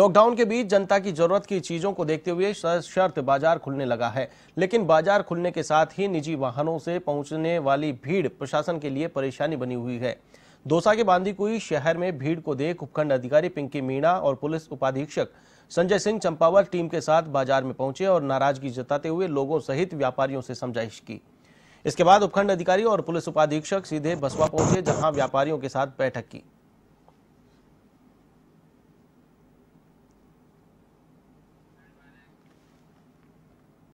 lockdown के बीच जनता की जरूरत की चीजों को देखते हुए शर्त बाजार खुलने लगा है लेकिन बाजार खुलने के साथ ही निजी वाहनों से पहुंचने वाली भीड़ प्रशासन के लिए परेशानी बनी हुई है दोसा के बांदीकुई शहर में भीड़ को देख उपखंड अधिकारी पिंकी मीणा और पुलिस उपाधीक्षक संजय सिंह चंपावर टीम के साथ बाजार में पहुंचे और नाराजगी जताते हुए लोगों सहित व्यापारियों से समझाइश की इसके बाद उपखंड अधिकारी और पुलिस उपाधीक्षक सीधे बसवा पहुंचे जहां व्यापारियों के साथ बैठक की